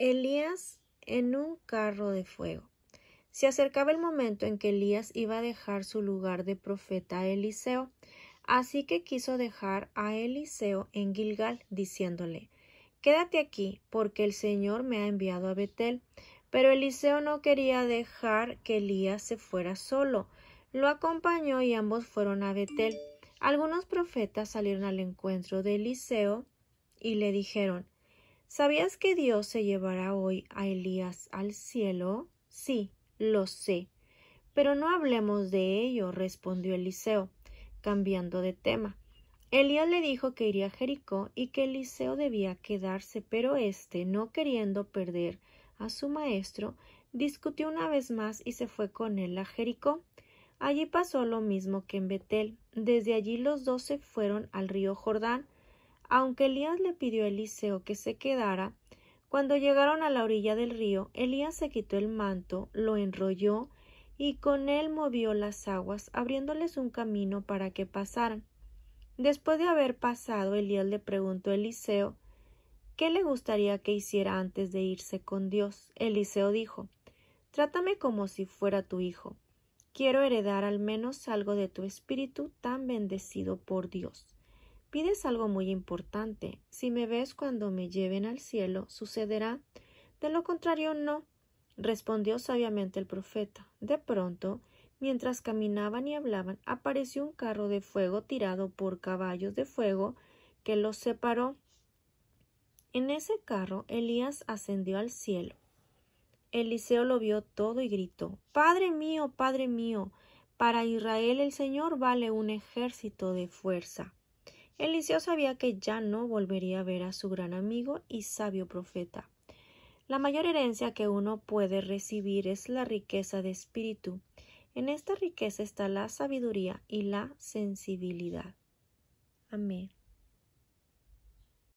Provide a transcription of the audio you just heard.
Elías en un carro de fuego. Se acercaba el momento en que Elías iba a dejar su lugar de profeta a Eliseo, así que quiso dejar a Eliseo en Gilgal, diciéndole Quédate aquí, porque el Señor me ha enviado a Betel. Pero Eliseo no quería dejar que Elías se fuera solo. Lo acompañó y ambos fueron a Betel. Algunos profetas salieron al encuentro de Eliseo y le dijeron ¿Sabías que Dios se llevará hoy a Elías al cielo? Sí, lo sé. Pero no hablemos de ello, respondió Eliseo, cambiando de tema. Elías le dijo que iría a Jericó y que Eliseo debía quedarse, pero éste, no queriendo perder a su maestro, discutió una vez más y se fue con él a Jericó. Allí pasó lo mismo que en Betel. Desde allí los doce fueron al río Jordán, aunque Elías le pidió a Eliseo que se quedara, cuando llegaron a la orilla del río, Elías se quitó el manto, lo enrolló y con él movió las aguas, abriéndoles un camino para que pasaran. Después de haber pasado, Elías le preguntó a Eliseo ¿Qué le gustaría que hiciera antes de irse con Dios? Eliseo dijo Trátame como si fuera tu hijo. Quiero heredar al menos algo de tu espíritu tan bendecido por Dios. Pides algo muy importante. Si me ves cuando me lleven al cielo, sucederá. De lo contrario, no. respondió sabiamente el profeta. De pronto, mientras caminaban y hablaban, apareció un carro de fuego tirado por caballos de fuego que los separó. En ese carro Elías ascendió al cielo. Eliseo lo vio todo y gritó Padre mío, Padre mío, para Israel el Señor vale un ejército de fuerza. Eliseo sabía que ya no volvería a ver a su gran amigo y sabio profeta. La mayor herencia que uno puede recibir es la riqueza de espíritu. En esta riqueza está la sabiduría y la sensibilidad. Amén.